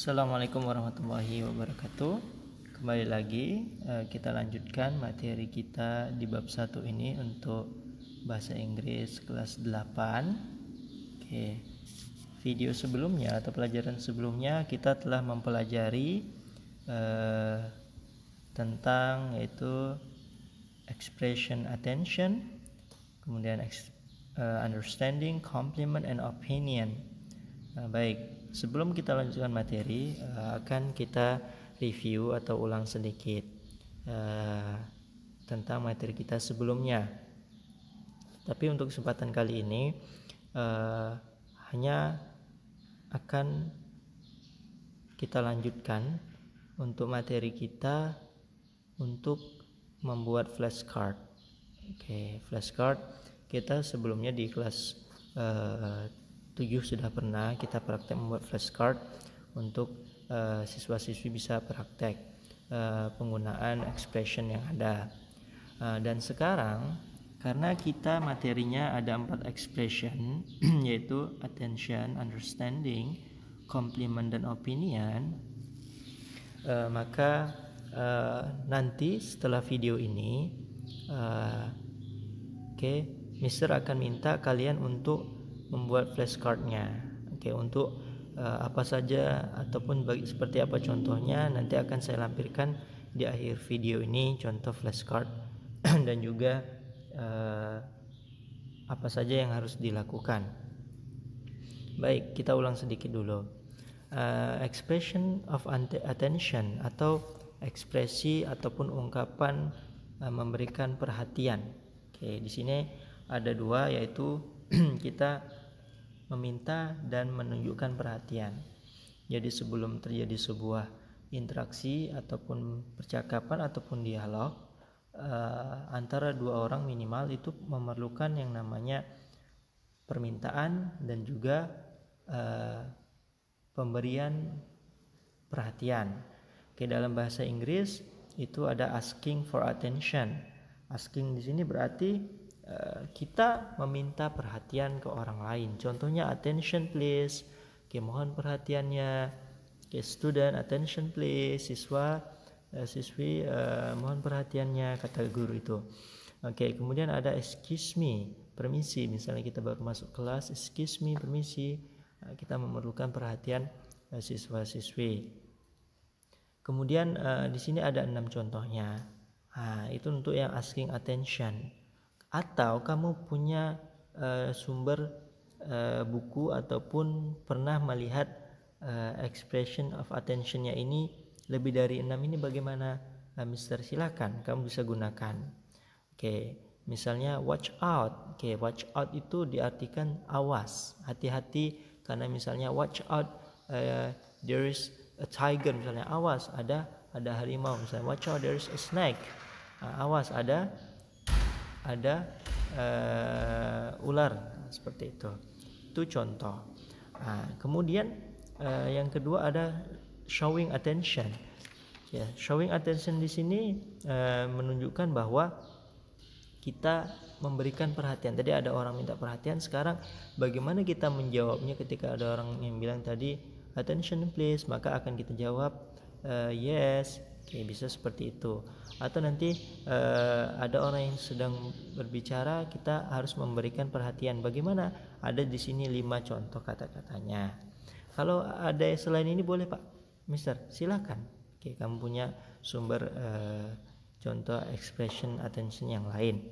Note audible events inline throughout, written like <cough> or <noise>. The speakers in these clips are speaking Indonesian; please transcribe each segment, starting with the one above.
Assalamualaikum warahmatullahi wabarakatuh. Kembali lagi eh, kita lanjutkan materi kita di bab 1 ini untuk bahasa Inggris kelas 8. Oke. Video sebelumnya atau pelajaran sebelumnya kita telah mempelajari eh, tentang yaitu expression attention, kemudian eh, understanding, compliment and opinion. Nah, baik sebelum kita lanjutkan materi eh, akan kita review atau ulang sedikit eh, tentang materi kita sebelumnya tapi untuk kesempatan kali ini eh, hanya akan kita lanjutkan untuk materi kita untuk membuat flashcard oke okay, flashcard kita sebelumnya di kelas uh, 7 sudah pernah kita praktek membuat flashcard untuk eh, siswa-siswi bisa praktek uh, penggunaan expression yang ada. Uh, dan sekarang karena kita materinya ada empat expression <clears throat> yaitu attention, understanding, compliment dan opinion, uh, maka uh, nanti setelah video ini, uh, oke, okay, Mister akan minta kalian untuk membuat flashcardnya oke untuk uh, apa saja ataupun bagi, seperti apa contohnya nanti akan saya lampirkan di akhir video ini contoh flashcard <clears throat> dan juga uh, apa saja yang harus dilakukan baik kita ulang sedikit dulu uh, expression of attention atau ekspresi ataupun ungkapan uh, memberikan perhatian oke di sini ada dua yaitu <clears throat> kita meminta dan menunjukkan perhatian. Jadi sebelum terjadi sebuah interaksi ataupun percakapan ataupun dialog eh, antara dua orang minimal itu memerlukan yang namanya permintaan dan juga eh, pemberian perhatian. Oke, dalam bahasa Inggris itu ada asking for attention. Asking di sini berarti Eh, kita meminta perhatian ke orang lain. Contohnya attention please. Oke, mohon perhatiannya. Oke, student attention please. Siswa eh, siswi uh, mohon perhatiannya kata guru itu. Oke, kemudian ada excuse me, permisi. Misalnya kita baru masuk kelas, excuse me, permisi. Kita memerlukan perhatian uh, siswa-siswi. Kemudian uh, di sini ada enam contohnya. Nah, itu untuk yang asking attention atau kamu punya uh, sumber uh, buku ataupun pernah melihat uh, expression of attentionnya ini lebih dari enam ini bagaimana uh, Mister silakan kamu bisa gunakan oke okay. misalnya watch out oke okay, watch out itu diartikan awas hati-hati karena misalnya watch out uh, there is a tiger misalnya awas ada ada harimau misalnya watch out there is a snake uh, awas ada ada uh, ular seperti itu. Itu contoh. Nah, kemudian uh, yang kedua ada showing attention. Ya, showing attention di sini uh, menunjukkan bahwa kita memberikan perhatian. Tadi ada orang minta perhatian, sekarang bagaimana kita menjawabnya ketika ada orang yang bilang tadi attention please, maka akan kita jawab uh, yes, ya bisa seperti itu atau nanti e, ada orang yang sedang berbicara kita harus memberikan perhatian bagaimana ada di sini lima contoh kata-katanya kalau ada yang selain ini boleh pak mister silakan Oke, kamu punya sumber e, contoh expression attention yang lain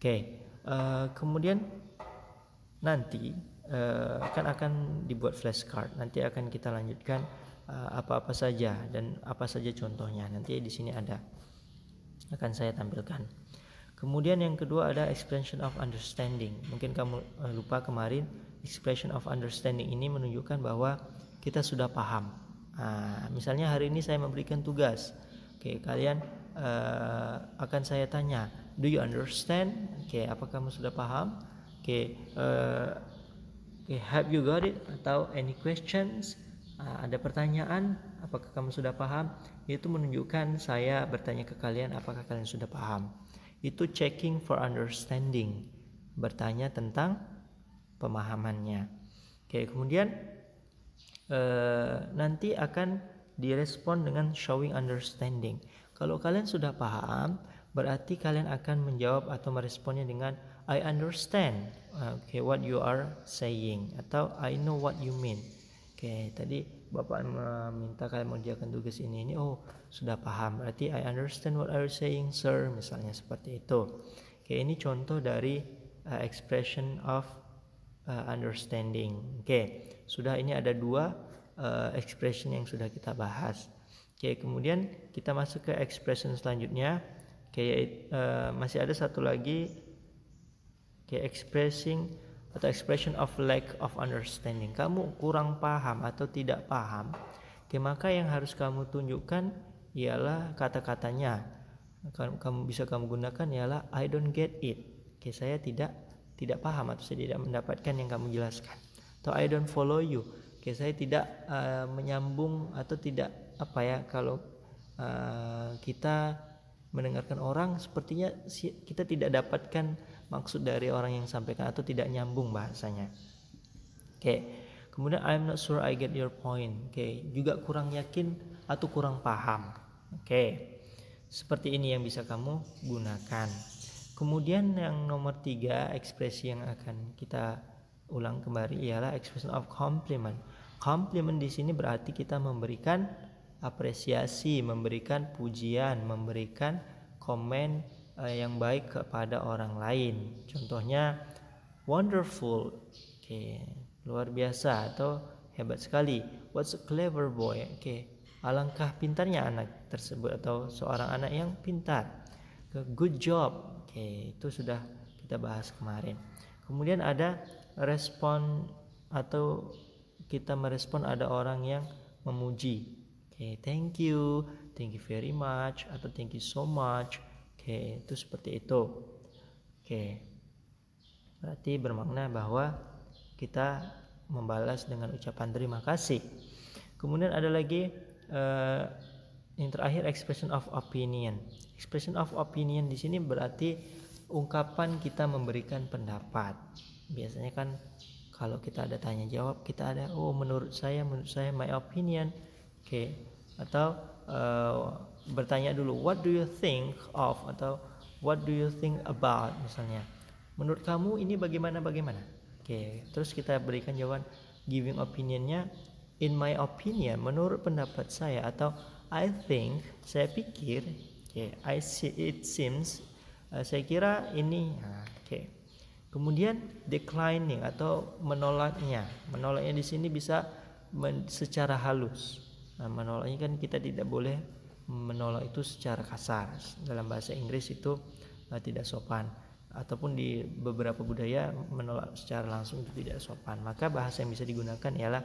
oke e, kemudian nanti kan akan dibuat flashcard nanti akan kita lanjutkan Eh, apa-apa saja dan apa saja contohnya. Nanti di sini ada akan saya tampilkan. Kemudian yang kedua ada expression of understanding. Mungkin kamu eh, lupa kemarin expression of understanding ini menunjukkan bahwa kita sudah paham. Nah, misalnya hari ini saya memberikan tugas. Oke, kalian uh, akan saya tanya, do you understand? Oke, apa kamu sudah paham? Oke, uh, okay, have you got it? Atau any questions? Ah, ada pertanyaan, apakah kamu sudah paham? Itu menunjukkan saya bertanya ke kalian, apakah kalian sudah paham? Itu checking for understanding, bertanya tentang pemahamannya. Oke, kemudian eh, nanti akan direspon dengan showing understanding. Kalau kalian sudah paham, berarti kalian akan menjawab atau meresponnya dengan I understand, ah, okay, what you are saying, atau I know what you mean. Oke, tadi Bapak meminta kalian mengerjakan tugas ini ini. Oh, sudah paham. Berarti I understand what are you saying, sir. Misalnya seperti itu. Oke, ini contoh dari uh, expression of uh, understanding. Oke, sudah ini ada dua uh, expression yang sudah kita bahas. Oke, kemudian kita masuk ke expression selanjutnya. Oke, uh, masih ada satu lagi. Oke, expressing atau expression of lack of understanding. Kamu kurang paham atau tidak paham, okay, maka yang harus kamu tunjukkan ialah kata-katanya. Kamu bisa kamu gunakan ialah I don't get it. Oke, saya tidak tidak paham atau saya tidak mendapatkan yang kamu jelaskan. Atau I don't follow you. Oke, saya tidak uh, menyambung atau tidak apa ya kalau uh, kita mendengarkan orang sepertinya kita tidak dapatkan maksud dari orang yang sampaikan atau tidak nyambung bahasanya. Oke. Okay. Kemudian I'm not sure I get your point. Oke, okay. juga kurang yakin atau kurang paham. Oke. Okay. Seperti ini yang bisa kamu gunakan. Kemudian yang nomor tiga ekspresi yang akan kita ulang kembali ialah expression of compliment. Compliment di sini berarti kita memberikan apresiasi, memberikan pujian, memberikan komen Eh, yang baik kepada orang lain. Contohnya wonderful, okay. luar biasa atau hebat sekali. What's a clever boy? okay. alangkah pintarnya anak tersebut atau seorang anak yang pintar. Good job, okay. itu sudah kita bahas kemarin. Kemudian ada respon atau kita merespon ada orang yang memuji. okay, thank you, thank you very much atau thank you so much Oke, itu seperti itu. Oke. Berarti bermakna bahwa kita membalas dengan ucapan terima kasih. Kemudian ada lagi uh, yang terakhir expression of opinion. Expression of opinion di sini berarti ungkapan kita memberikan pendapat. Biasanya kan kalau kita ada tanya jawab, kita ada oh menurut saya, menurut saya my opinion. Oke. Okay atau uh, bertanya dulu what do you think of atau what do you think about misalnya menurut kamu ini bagaimana bagaimana oke okay. terus kita berikan jawaban giving opinionnya in my opinion menurut pendapat saya atau I think saya pikir oke okay, I see it seems uh, saya kira ini oke okay. kemudian declining atau menolaknya menolaknya di sini bisa men secara halus nah, menolaknya kan kita tidak boleh menolak itu secara kasar dalam bahasa Inggris itu uh, tidak sopan ataupun di beberapa budaya menolak secara langsung itu tidak sopan maka bahasa yang bisa digunakan ialah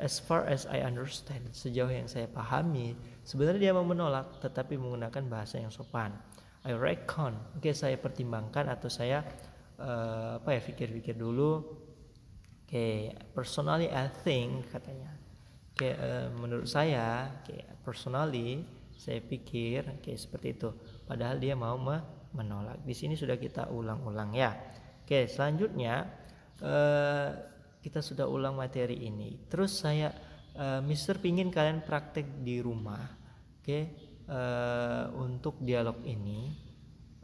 as far as I understand sejauh yang saya pahami sebenarnya dia mau menolak tetapi menggunakan bahasa yang sopan I reckon oke okay, saya pertimbangkan atau saya uh, apa ya pikir-pikir dulu oke okay, personally I think katanya kayak uh, menurut saya kayak personally saya pikir kayak seperti itu padahal dia mau menolak di sini sudah kita ulang-ulang ya oke selanjutnya uh, kita sudah ulang materi ini terus saya uh, Mister pingin kalian praktek di rumah oke okay? uh, untuk dialog ini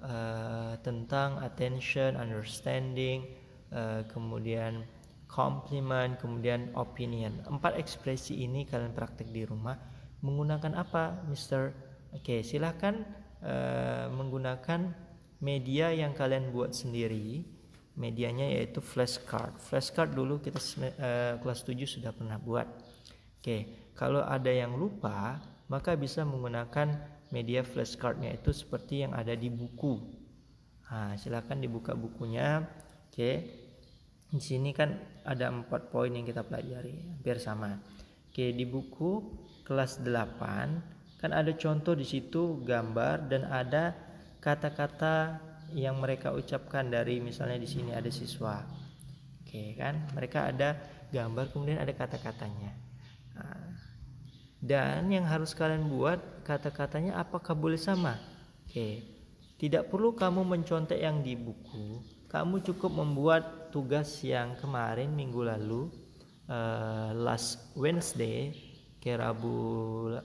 uh, tentang attention understanding uh, kemudian compliment, kemudian opinion. Empat ekspresi ini kalian praktek di rumah menggunakan apa, Mister? Oke, okay, silahkan uh, menggunakan media yang kalian buat sendiri. Medianya yaitu flashcard. Flashcard dulu kita uh, kelas 7 sudah pernah buat. Oke, okay, kalau ada yang lupa, maka bisa menggunakan media flashcardnya itu seperti yang ada di buku. Nah, silahkan dibuka bukunya. Oke, okay di sini kan ada empat poin yang kita pelajari hampir sama oke di buku kelas 8 kan ada contoh di situ gambar dan ada kata-kata yang mereka ucapkan dari misalnya di sini ada siswa oke kan mereka ada gambar kemudian ada kata-katanya nah, dan yang harus kalian buat kata-katanya apakah boleh sama oke tidak perlu kamu mencontek yang di buku. Kamu cukup membuat tugas yang kemarin minggu lalu uh, last Wednesday ke Rabu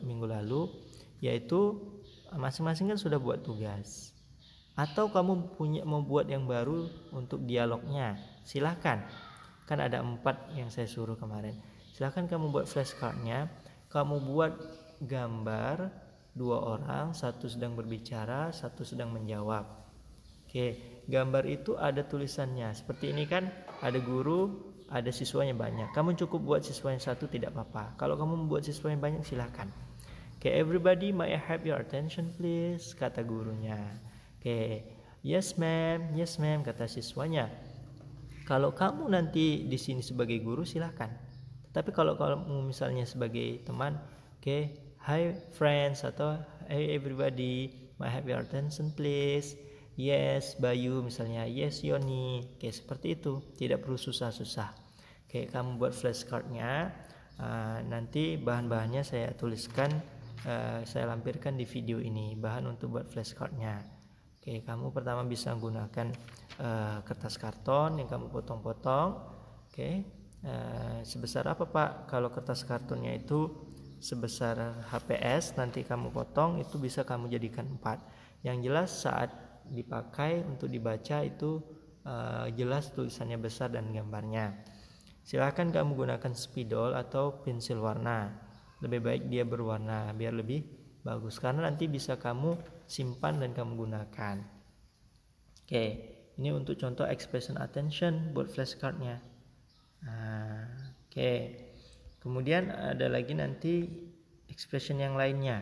minggu lalu yaitu masing-masing kan sudah buat tugas atau kamu punya membuat yang baru untuk dialognya silahkan kan ada empat yang saya suruh kemarin silahkan kamu buat flashcardnya kamu buat gambar dua orang, satu sedang berbicara, satu sedang menjawab. Oke, gambar itu ada tulisannya. Seperti ini kan ada guru, ada siswanya banyak. Kamu cukup buat siswanya satu tidak apa-apa. Kalau kamu membuat siswanya banyak silakan. Oke, everybody may I have your attention please? kata gurunya. Oke, yes ma'am, yes ma'am kata siswanya. Kalau kamu nanti di sini sebagai guru silahkan. Tapi kalau kamu misalnya sebagai teman, oke, okay, hi friends atau hey everybody my have your attention please yes Bayu misalnya yes Yoni kayak seperti itu tidak perlu susah-susah kayak kamu buat flashcardnya uh, nanti bahan-bahannya saya tuliskan uh, saya lampirkan di video ini bahan untuk buat flashcardnya oke kamu pertama bisa gunakan uh, kertas karton yang kamu potong-potong oke uh, sebesar apa pak kalau kertas kartonnya itu sebesar HPS nanti kamu potong itu bisa kamu jadikan 4 yang jelas saat dipakai untuk dibaca itu uh, jelas tulisannya besar dan gambarnya silahkan kamu gunakan spidol atau pensil warna lebih baik dia berwarna biar lebih bagus karena nanti bisa kamu simpan dan kamu gunakan oke ini untuk contoh expression attention buat flashcardnya nah, oke Kemudian ada lagi nanti expression yang lainnya.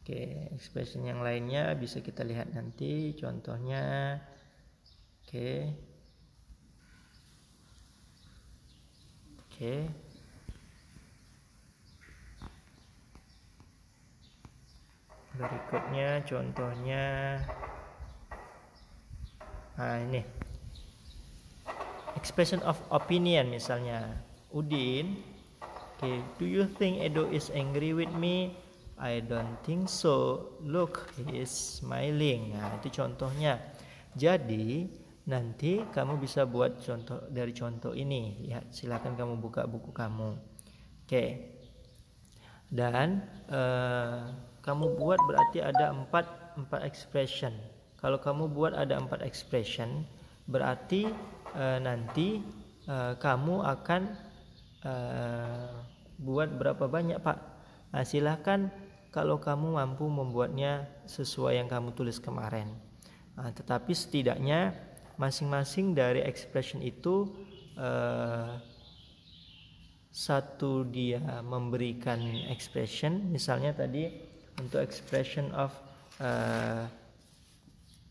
Oke, expression yang lainnya bisa kita lihat nanti contohnya. Oke. Oke. Berikutnya contohnya Nah, ini. Expression of opinion misalnya. Udin Okay, do you think Edo is angry with me? I don't think so. Look, he is smiling. Nah, itu contohnya. Jadi, nanti kamu bisa buat contoh dari contoh ini. Ya, silakan kamu buka buku kamu. Oke. Okay. Dan uh, kamu buat berarti ada empat empat expression. Kalau kamu buat ada empat expression, berarti uh, nanti uh, kamu akan uh, buat berapa banyak pak nah, silahkan kalau kamu mampu membuatnya sesuai yang kamu tulis kemarin nah, tetapi setidaknya masing-masing dari expression itu eh, satu dia memberikan expression misalnya tadi untuk expression of uh,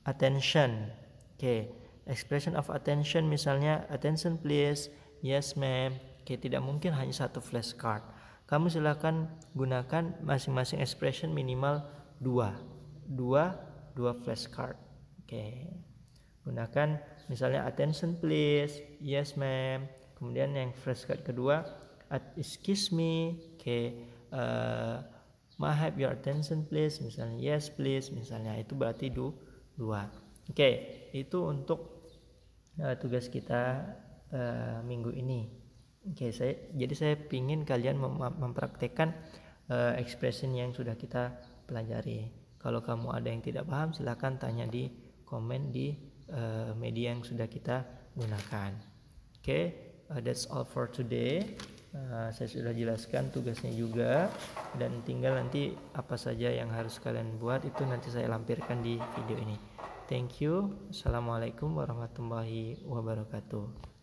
attention oke okay. expression of attention misalnya attention please yes ma'am Oke, tidak mungkin hanya satu flashcard. Kamu silahkan gunakan masing-masing expression minimal dua, dua, dua flashcard. Oke, gunakan misalnya attention please, yes ma'am. Kemudian yang flashcard kedua, excuse me. Oke, uh, may I have your attention please? Misalnya yes please. Misalnya itu berarti do, dua. Oke, itu untuk uh, tugas kita uh, minggu ini. Oke, okay, saya jadi saya pingin kalian mem mempraktekkan uh, expression yang sudah kita pelajari. Kalau kamu ada yang tidak paham, silahkan tanya di komen di uh, media yang sudah kita gunakan. Oke, okay, uh, eh, that's all for today. Uh, saya sudah jelaskan tugasnya juga dan tinggal nanti apa saja yang harus kalian buat itu nanti saya lampirkan di video ini. Thank you. Assalamualaikum warahmatullahi wabarakatuh.